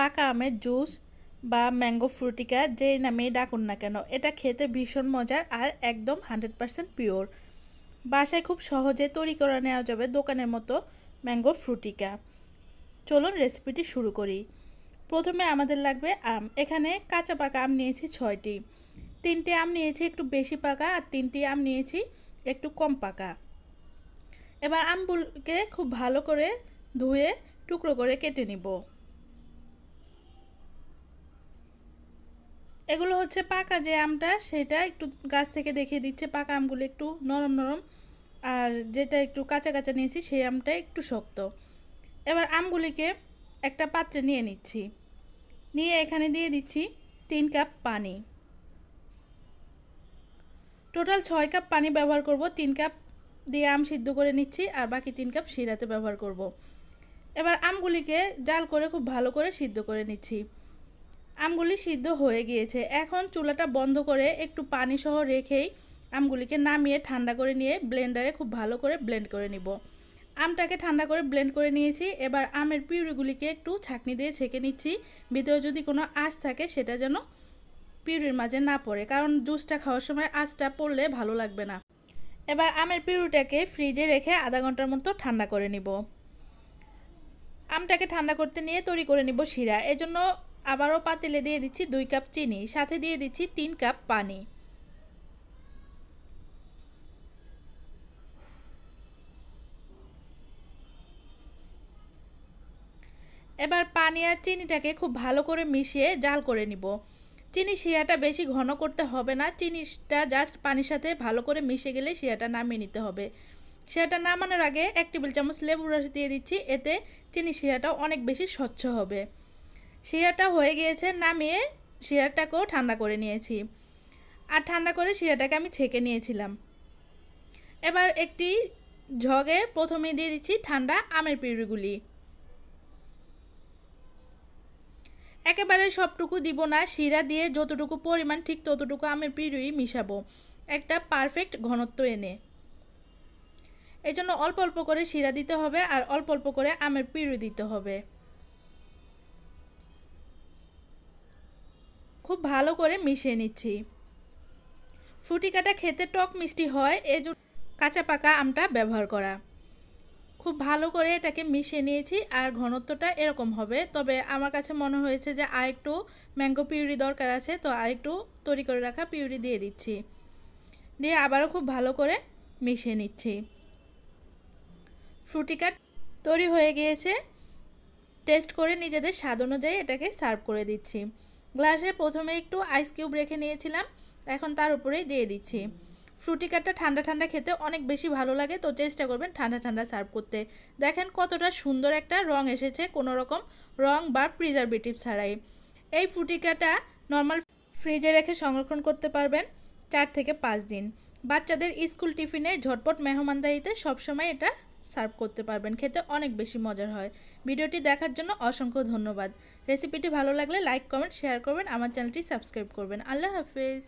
পাকা আমের জুস বা ম্যাঙ্গো ফ্রুটিকা যেই নামেই ডাকুন না কেন এটা খেতে ভীষণ মজার আর একদম হান্ড্রেড পারসেন্ট পিওর বাসায় খুব সহজে তৈরি করে নেওয়া যাবে দোকানের মতো ম্যাঙ্গো ফ্রুটিকা চলুন রেসিপিটি শুরু করি প্রথমে আমাদের লাগবে আম এখানে কাঁচা পাকা আম নিয়েছি ছয়টি তিনটে আম নিয়েছি একটু বেশি পাকা আর তিনটি আম নিয়েছি একটু কম পাকা এবার আমগুলোকে খুব ভালো করে ধুয়ে টুকরো করে কেটে নিব এগুলো হচ্ছে পাকা যে আমটা সেটা একটু গাছ থেকে দেখিয়ে দিচ্ছে পাকা আমগুলো একটু নরম নরম আর যেটা একটু কাঁচা কাঁচা নিয়েছি সেই আমটা একটু শক্ত এবার আমগুলিকে একটা পাত্রে নিয়ে নিচ্ছি নিয়ে এখানে দিয়ে দিচ্ছি তিন কাপ পানি টোটাল ছয় কাপ পানি ব্যবহার করব তিন কাপ দিয়ে আম সিদ্ধ করে নিচ্ছি আর বাকি তিন কাপ শিরাতে ব্যবহার করব। এবার আমগুলিকে জাল করে খুব ভালো করে সিদ্ধ করে নিচ্ছি আমগুলি সিদ্ধ হয়ে গিয়েছে এখন চুলাটা বন্ধ করে একটু পানি সহ রেখেই আমগুলিকে নামিয়ে ঠান্ডা করে নিয়ে ব্লেন্ডারে খুব ভালো করে ব্লেন্ড করে নিব আমটাকে ঠান্ডা করে ব্লেন্ড করে নিয়েছি এবার আমের পিউরিগুলিকে একটু ছাঁকনি দিয়ে ছেঁকে নিচ্ছি ভিতরে যদি কোনো আঁশ থাকে সেটা যেন পিউরির মাঝে না পড়ে কারণ জুসটা খাওয়ার সময় আঁচটা পড়লে ভালো লাগবে না এবার আমের পিউরিটাকে ফ্রিজে রেখে আধা ঘন্টার মতো ঠান্ডা করে নিব আমটাকে ঠান্ডা করতে নিয়ে তৈরি করে নিব শিরা এজন্য আবারও পাতিলে দিয়ে দিচ্ছি দুই কাপ চিনি সাথে দিয়ে দিচ্ছি তিন কাপ পানি এবার পানি আর চিনিটাকে খুব ভালো করে মিশিয়ে জাল করে নিব চিনি শিয়াটা বেশি ঘন করতে হবে না চিনিটা জাস্ট পানির সাথে ভালো করে মিশে গেলে শিয়াটা নামিয়ে নিতে হবে শিয়াটা নামানোর আগে এক টেবিল চামচ লেবুর রস দিয়ে দিচ্ছি এতে চিনি শিয়াটা অনেক বেশি স্বচ্ছ হবে শিরাটা হয়ে গিয়েছে নামিয়ে শিরাটাকেও ঠান্ডা করে নিয়েছি আর ঠান্ডা করে শিরাটাকে আমি ছেঁকে নিয়েছিলাম এবার একটি ঝগে প্রথমে দিয়ে দিচ্ছি ঠান্ডা আমের পিউরিগুলি একেবারে সবটুকু দিব না শিরা দিয়ে যতটুকু পরিমাণ ঠিক ততটুকু আমের পিউরি মিশাবো একটা পারফেক্ট ঘনত্ব এনে এই জন্য অল্প অল্প করে শিরা দিতে হবে আর অল্প অল্প করে আমের পিউরি দিতে হবে খুব ভালো করে মিশিয়ে নিচ্ছি ফুটিকাটা খেতে টক মিষ্টি হয় এই কাঁচা পাকা আমটা ব্যবহার করা খুব ভালো করে এটাকে মিশিয়ে নিয়েছি আর ঘনত্বটা এরকম হবে তবে আমার কাছে মনে হয়েছে যে আর একটু ম্যাঙ্গো পিউরি দরকার আছে তো আর একটু তৈরি করে রাখা পিউরি দিয়ে দিচ্ছি দিয়ে আবারও খুব ভালো করে মিশিয়ে নিচ্ছি ফ্রুটিকা তৈরি হয়ে গিয়েছে টেস্ট করে নিজেদের স্বাদ অনুযায়ী এটাকে সার্ভ করে দিচ্ছি গ্লাসে প্রথমে একটু আইস কিউব রেখে নিয়েছিলাম এখন তার উপরেই দিয়ে দিচ্ছি ফ্রুটিকাটা ঠান্ডা ঠান্ডা খেতে অনেক বেশি ভালো লাগে তো চেষ্টা করবেন ঠান্ডা ঠান্ডা সার্ভ করতে দেখেন কতটা সুন্দর একটা রং এসেছে কোনো রকম রং বা প্রিজারভেটিভ ছাড়াই এই ফ্রুটিকাটা নর্মাল ফ্রিজে রেখে সংরক্ষণ করতে পারবেন চার থেকে পাঁচ দিন বাচ্চাদের স্কুল টিফিনে ঝটপট মেহমানদারিতে সবসময় এটা সার্ভ করতে পারবেন খেতে অনেক বেশি মজার হয় ভিডিওটি দেখার জন্য অসংখ্য ধন্যবাদ রেসিপিটি ভালো লাগলে লাইক কমেন্ট শেয়ার করবেন আমার চ্যানেলটি সাবস্ক্রাইব করবেন আল্লাহ হাফিজ